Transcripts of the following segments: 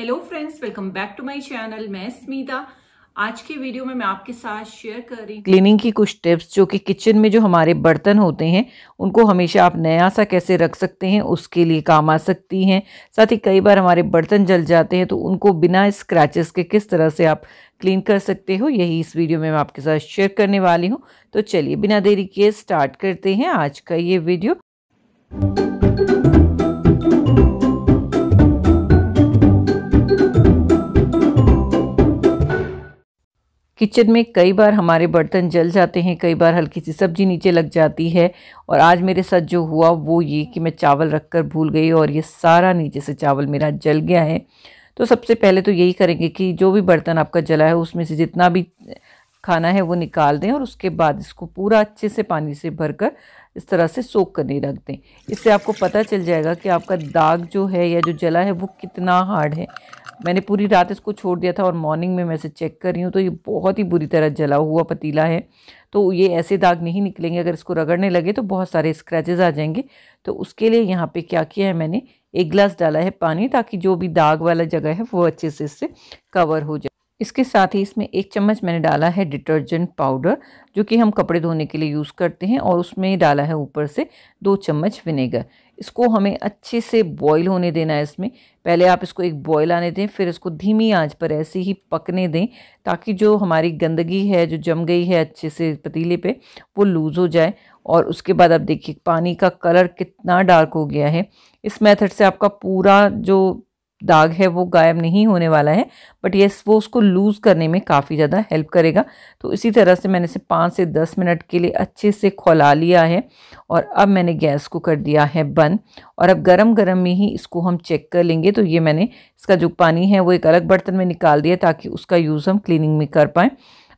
hello friends welcome back to my channel मैं स्मिता आज के वीडियो में मैं आपके साथ शेयर कर रही क्लीनिंग की कुछ टिप्स जो कि किचन में जो हमारे बर्तन होते हैं उनको हमेशा आप नया सा कैसे रख सकते हैं उसके लिए काम आ सकती हैं साथ ही कई बार हमारे बर्तन जल जाते हैं तो उनको बिना स्क्रैचेस के किस तरह से आप क्लीन कर सकते हो यही इस वीडियो में मैं आपके साथ शेयर करने वाली हूँ तो चलिए बिना देरी किए स्टार्ट करते हैं आज का ये वीडियो किचन में कई बार हमारे बर्तन जल जाते हैं कई बार हल्की सी सब्जी नीचे लग जाती है और आज मेरे साथ जो हुआ वो ये कि मैं चावल रख कर भूल गई और ये सारा नीचे से चावल मेरा जल गया है तो सबसे पहले तो यही करेंगे कि जो भी बर्तन आपका जला है उसमें से जितना भी खाना है वो निकाल दें और उसके बाद इसको पूरा अच्छे से पानी से भरकर इस तरह से सोख करने रख दें इससे आपको पता चल जाएगा कि आपका दाग जो है या जो जला है वो कितना हार्ड है मैंने पूरी रात इसको छोड़ दिया था और मॉर्निंग में मैं इसे चेक कर रही हूँ तो ये बहुत ही बुरी तरह जला हुआ पतीला है तो ये ऐसे दाग नहीं निकलेंगे अगर इसको रगड़ने लगे तो बहुत सारे स्क्रैचेज आ जाएंगे तो उसके लिए यहाँ पे क्या किया है मैंने एक गिलास डाला है पानी ताकि जो भी दाग वाला जगह है वो अच्छे से इससे कवर हो जाए इसके साथ ही इसमें एक चम्मच मैंने डाला है डिटर्जेंट पाउडर जो कि हम कपड़े धोने के लिए यूज़ करते हैं और उसमें डाला है ऊपर से दो चम्मच विनेगर इसको हमें अच्छे से बॉईल होने देना है इसमें पहले आप इसको एक बॉईल आने दें फिर इसको धीमी आंच पर ऐसे ही पकने दें ताकि जो हमारी गंदगी है जो जम गई है अच्छे से पतीले पर वो लूज़ हो जाए और उसके बाद आप देखिए पानी का कलर कितना डार्क हो गया है इस मेथड से आपका पूरा जो दाग है वो गायब नहीं होने वाला है बट ये वो उसको लूज़ करने में काफ़ी ज़्यादा हेल्प करेगा तो इसी तरह से मैंने इसे पाँच से दस मिनट के लिए अच्छे से खौला लिया है और अब मैंने गैस को कर दिया है बंद और अब गरम गरम में ही इसको हम चेक कर लेंगे तो ये मैंने इसका जो पानी है वो एक अलग बर्तन में निकाल दिया ताकि उसका यूज़ हम क्लीनिंग में कर पाएँ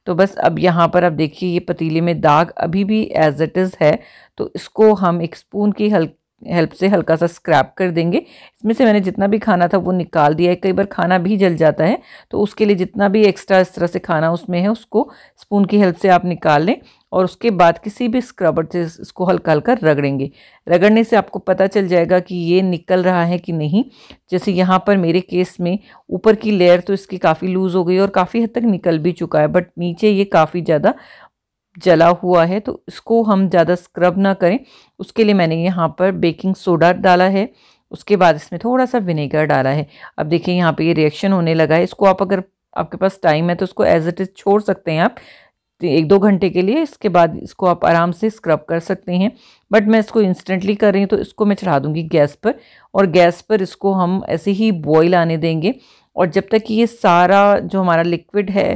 तो बस अब यहाँ पर आप देखिए ये पतीले में दाग अभी भी एज इट इज़ है तो इसको हम एक स्पून की हल्की हेल्प से हल्का सा स्क्रैप कर देंगे इसमें से मैंने जितना भी खाना था वो निकाल दिया है कई बार खाना भी जल जाता है तो उसके लिए जितना भी एक्स्ट्रा इस तरह से खाना उसमें है उसको स्पून की हेल्प से आप निकाल लें और उसके बाद किसी भी स्क्रबर से इसको हल्का हल्का रगड़ेंगे रगड़ने से आपको पता चल जाएगा कि ये निकल रहा है कि नहीं जैसे यहाँ पर मेरे केस में ऊपर की लेयर तो इसकी काफ़ी लूज़ हो गई और काफ़ी हद तक निकल भी चुका है बट नीचे ये काफ़ी ज़्यादा जला हुआ है तो इसको हम ज़्यादा स्क्रब ना करें उसके लिए मैंने यहाँ पर बेकिंग सोडा डाला है उसके बाद इसमें थोड़ा सा विनेगर डाला है अब देखिए यहाँ पे ये रिएक्शन होने लगा है इसको आप अगर आपके पास टाइम है तो उसको एज इट इज़ छोड़ सकते हैं आप एक दो घंटे के लिए इसके बाद इसको आप आराम से स्क्रब कर सकते हैं बट मैं इसको इंस्टेंटली कर रही हूँ तो इसको मैं चढ़ा दूँगी गैस पर और गैस पर इसको हम ऐसे ही बॉयल आने देंगे और जब तक ये सारा जो हमारा लिक्विड है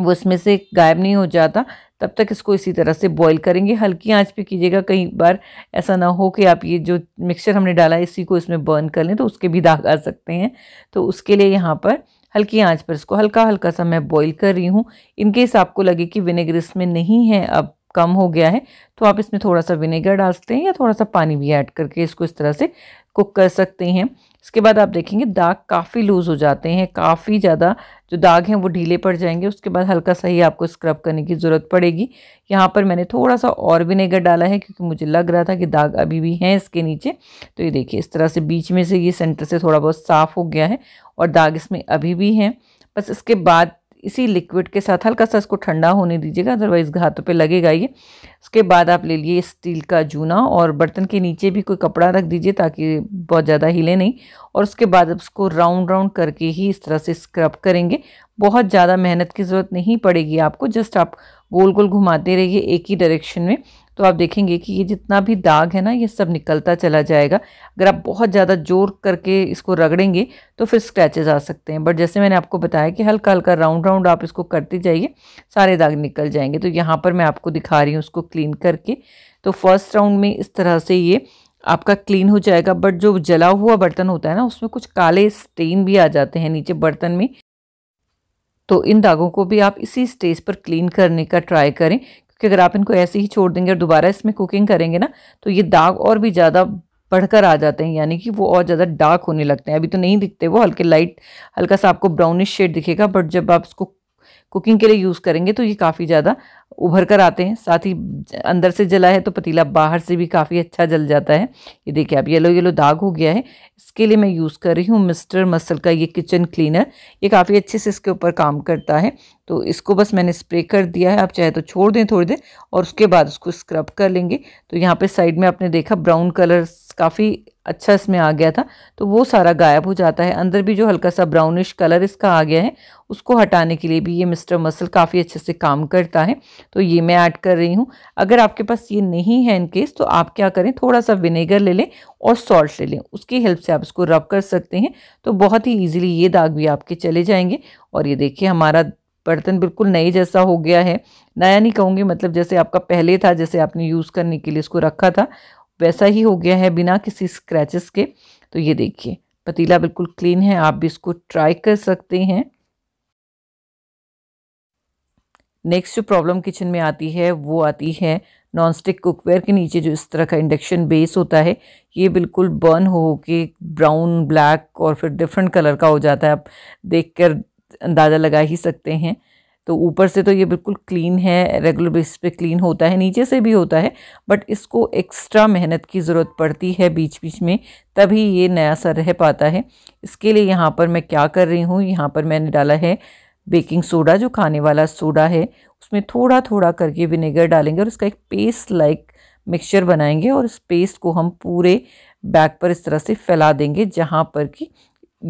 वो इसमें से गायब नहीं हो जाता तब तक इसको इसी तरह से बॉईल करेंगे हल्की आंच पे कीजिएगा कई बार ऐसा ना हो कि आप ये जो मिक्सचर हमने डाला है इसी को इसमें बर्न कर लें तो उसके भी दाग आ सकते हैं तो उसके लिए यहाँ पर हल्की आंच पर इसको हल्का हल्का सा मैं बॉईल कर रही हूँ इनकेस आपको लगे कि विनेगर इसमें नहीं है अब कम हो गया है तो आप इसमें थोड़ा सा विनेगर डाल सकते हैं या थोड़ा सा पानी भी ऐड करके इसको इस तरह से कुक कर सकते हैं इसके बाद आप देखेंगे दाग काफ़ी लूज़ हो जाते हैं काफ़ी ज़्यादा जो दाग हैं वो ढीले पड़ जाएंगे उसके बाद हल्का सा ही आपको स्क्रब करने की ज़रूरत पड़ेगी यहाँ पर मैंने थोड़ा सा और विनेगर डाला है क्योंकि मुझे लग रहा था कि दाग अभी भी हैं इसके नीचे तो ये देखिए इस तरह से बीच में से ये सेंटर से थोड़ा बहुत साफ़ हो गया है और दाग इसमें अभी भी हैं बस इसके बाद इसी लिक्विड के साथ हल्का सा इसको ठंडा होने दीजिएगा अदरवाइज़ घातों पे लगेगा ये उसके बाद आप ले लिए स्टील का जूना और बर्तन के नीचे भी कोई कपड़ा रख दीजिए ताकि बहुत ज़्यादा हिले नहीं और उसके बाद आप उसको राउंड राउंड करके ही इस तरह से स्क्रब करेंगे बहुत ज़्यादा मेहनत की ज़रूरत नहीं पड़ेगी आपको जस्ट आप गोल गोल घुमाते रहिए एक ही डायरेक्शन में तो आप देखेंगे कि ये जितना भी दाग है ना ये सब निकलता चला जाएगा अगर आप बहुत ज़्यादा जोर करके इसको रगड़ेंगे तो फिर स्क्रैचेज आ सकते हैं बट जैसे मैंने आपको बताया कि हल्का हल्का राउंड राउंड आप इसको करते जाइए सारे दाग निकल जाएंगे तो यहाँ पर मैं आपको दिखा रही हूँ उसको क्लीन करके तो फर्स्ट राउंड में इस तरह से ये आपका क्लीन हो जाएगा बट जो जला हुआ बर्तन होता है ना उसमें कुछ काले स्टेन भी आ जाते हैं नीचे बर्तन में तो इन दागों को भी आप इसी स्टेज पर क्लीन करने का ट्राई करें क्योंकि अगर आप इनको ऐसे ही छोड़ देंगे और दोबारा इसमें कुकिंग करेंगे ना तो ये दाग और भी ज़्यादा बढ़कर आ जाते हैं यानी कि वो और ज़्यादा डार्क होने लगते हैं अभी तो नहीं दिखते वो हल्के लाइट हल्का सा आपको ब्राउनिश शेड दिखेगा बट जब आप इसको कुकिंग के लिए यूज़ करेंगे तो ये काफ़ी ज़्यादा उभर कर आते हैं साथ ही अंदर से जला है तो पतीला बाहर से भी काफ़ी अच्छा जल जाता है ये देखिए अब येलो येलो दाग हो गया है इसके लिए मैं यूज़ कर रही हूँ मिस्टर मसल का ये किचन क्लीनर ये काफ़ी अच्छे से इसके ऊपर काम करता है तो इसको बस मैंने स्प्रे कर दिया है आप चाहे तो छोड़ दें थोड़ी देर और उसके बाद उसको स्क्रब कर लेंगे तो यहाँ पर साइड में आपने देखा ब्राउन कलर काफ़ी अच्छा इसमें आ गया था तो वो सारा गायब हो जाता है अंदर भी जो हल्का सा ब्राउनिश कलर इसका आ गया है उसको हटाने के लिए भी ये मिस्टर मसल काफ़ी अच्छे से काम करता है तो ये मैं ऐड कर रही हूँ अगर आपके पास ये नहीं है इनकेस तो आप क्या करें थोड़ा सा विनेगर ले लें और सॉल्ट ले लें उसकी हेल्प से आप इसको रब कर सकते हैं तो बहुत ही ईजिली ये दाग भी आपके चले जाएंगे और ये देखिए हमारा बर्तन बिल्कुल नए जैसा हो गया है नया नहीं कहूँगी मतलब जैसे आपका पहले था जैसे आपने यूज़ करने के लिए इसको रखा था वैसा ही हो गया है बिना किसी स्क्रैचेस के तो ये देखिए पतीला बिल्कुल क्लीन है आप भी इसको ट्राई कर सकते हैं नेक्स्ट जो प्रॉब्लम किचन में आती है वो आती है नॉन स्टिक कुकवेयर के नीचे जो इस तरह का इंडक्शन बेस होता है ये बिल्कुल बर्न हो के ब्राउन ब्लैक और फिर डिफरेंट कलर का हो जाता है आप देख कर अंदाज़ा लगा ही सकते हैं तो ऊपर से तो ये बिल्कुल क्लीन है रेगुलर बेसिस पे क्लीन होता है नीचे से भी होता है बट इसको एक्स्ट्रा मेहनत की ज़रूरत पड़ती है बीच बीच में तभी ये नया सा रह पाता है इसके लिए यहाँ पर मैं क्या कर रही हूँ यहाँ पर मैंने डाला है बेकिंग सोडा जो खाने वाला सोडा है उसमें थोड़ा थोड़ा करके विनेगर डालेंगे और उसका एक पेस्ट लाइक मिक्सचर बनाएंगे और इस पेस्ट को हम पूरे बैग पर इस तरह से फैला देंगे जहाँ पर कि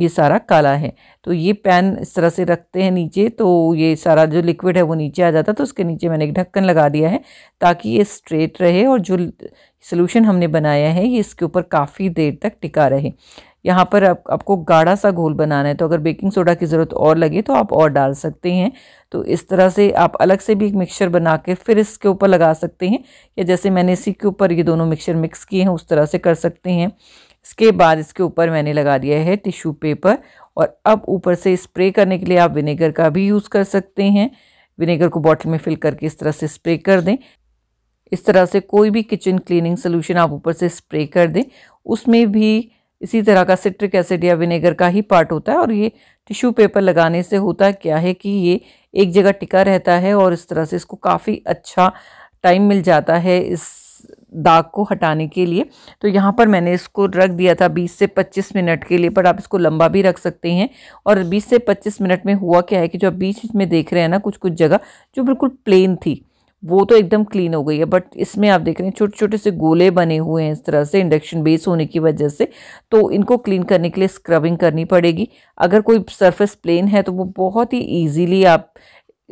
ये सारा काला है तो ये पैन इस तरह से रखते हैं नीचे तो ये सारा जो लिक्विड है वो नीचे आ जाता है तो उसके नीचे मैंने एक ढक्कन लगा दिया है ताकि ये स्ट्रेट रहे और जो सोल्यूशन हमने बनाया है ये इसके ऊपर काफ़ी देर तक टिका रहे यहाँ पर आप, आपको गाढ़ा सा घोल बनाना है तो अगर बेकिंग सोडा की ज़रूरत और लगे तो आप और डाल सकते हैं तो इस तरह से आप अलग से भी एक मिक्सचर बना के फिर इसके ऊपर लगा सकते हैं या जैसे मैंने इसी के ऊपर ये दोनों मिक्सचर मिक्स किए हैं उस तरह से कर सकते हैं इसके बाद इसके ऊपर मैंने लगा दिया है टिश्यू पेपर और अब ऊपर से स्प्रे करने के लिए आप विनेगर का भी यूज़ कर सकते हैं विनेगर को बॉटल में फिल करके इस तरह से स्प्रे कर दें इस तरह से कोई भी किचन क्लीनिंग सोल्यूशन आप ऊपर से स्प्रे कर दें उसमें भी इसी तरह का सिट्रिक एसिड या विनेगर का ही पार्ट होता है और ये टिश्यू पेपर लगाने से होता क्या है कि ये एक जगह टिका रहता है और इस तरह से इसको काफ़ी अच्छा टाइम मिल जाता है इस दाग को हटाने के लिए तो यहाँ पर मैंने इसको रख दिया था 20 से 25 मिनट के लिए पर आप इसको लंबा भी रख सकते हैं और 20 से 25 मिनट में हुआ क्या है कि जो आप बीच में देख रहे हैं ना कुछ कुछ जगह जो बिल्कुल प्लेन थी वो तो एकदम क्लीन हो गई है बट इसमें आप देख रहे हैं छोटे छोटे से गोले बने हुए हैं इस तरह से इंडक्शन बेस होने की वजह से तो इनको क्लीन करने के लिए स्क्रबिंग करनी पड़ेगी अगर कोई सरफेस प्लेन है तो वो बहुत ही ईजीली आप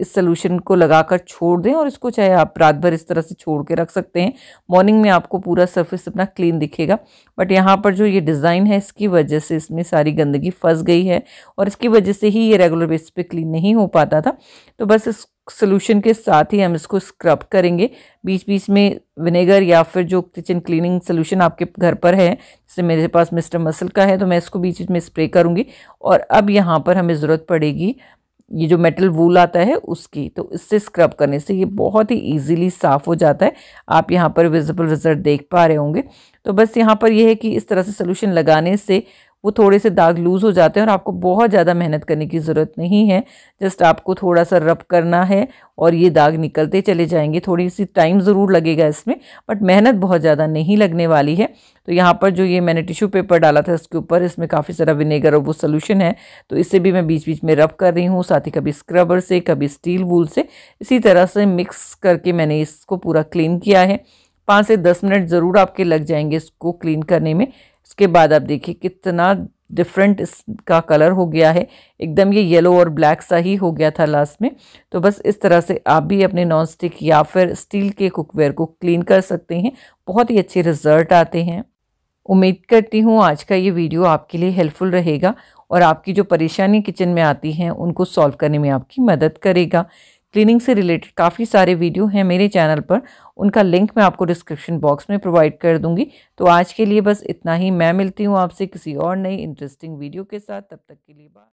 इस सोल्यूशन को लगाकर छोड़ दें और इसको चाहे आप रात भर इस तरह से छोड़ के रख सकते हैं मॉर्निंग में आपको पूरा सरफेस अपना क्लीन दिखेगा बट यहाँ पर जो ये डिज़ाइन है इसकी वजह से इसमें सारी गंदगी फंस गई है और इसकी वजह से ही ये रेगुलर बेस पे क्लीन नहीं हो पाता था तो बस इस सोल्यूशन के साथ ही हम इसको स्क्रब करेंगे बीच बीच में विनेगर या फिर जो किचन क्लीनिंग सोल्यूशन आपके घर पर है जैसे मेरे पास मिस्टर मसल का है तो मैं इसको बीच बीच में स्प्रे करूँगी और अब यहाँ पर हमें ज़रूरत पड़ेगी ये जो मेटल वूल आता है उसकी तो इससे स्क्रब करने से ये बहुत ही इजीली साफ़ हो जाता है आप यहाँ पर विजिबल रिजल्ट देख पा रहे होंगे तो बस यहाँ पर यह है कि इस तरह से सोल्यूशन लगाने से वो थोड़े से दाग लूज़ हो जाते हैं और आपको बहुत ज़्यादा मेहनत करने की ज़रूरत नहीं है जस्ट आपको थोड़ा सा रब करना है और ये दाग निकलते चले जाएंगे थोड़ी सी टाइम ज़रूर लगेगा इसमें बट मेहनत बहुत ज़्यादा नहीं लगने वाली है तो यहाँ पर जो ये मैंने टिश्यू पेपर डाला था इसके ऊपर इसमें काफ़ी सारा विनेगर और वो सोल्यूशन है तो इससे भी मैं बीच बीच में रब कर रही हूँ साथ ही कभी स्क्रबर से कभी स्टील वूल से इसी तरह से मिक्स करके मैंने इसको पूरा क्लीन किया है पाँच से दस मिनट ज़रूर आपके लग जाएंगे इसको क्लीन करने में उसके बाद आप देखिए कितना डिफरेंट इसका कलर हो गया है एकदम ये येलो और ब्लैक सा ही हो गया था लास्ट में तो बस इस तरह से आप भी अपने नॉन स्टिक या फिर स्टील के कुकवेयर को क्लीन कर सकते हैं बहुत ही अच्छे रिजल्ट आते हैं उम्मीद करती हूँ आज का ये वीडियो आपके लिए हेल्पफुल रहेगा और आपकी जो परेशानी किचन में आती हैं उनको सॉल्व करने में आपकी मदद करेगा क्लीनिंग से रिलेटेड काफ़ी सारे वीडियो हैं मेरे चैनल पर उनका लिंक मैं आपको डिस्क्रिप्शन बॉक्स में प्रोवाइड कर दूंगी तो आज के लिए बस इतना ही मैं मिलती हूँ आपसे किसी और नई इंटरेस्टिंग वीडियो के साथ तब तक के लिए बात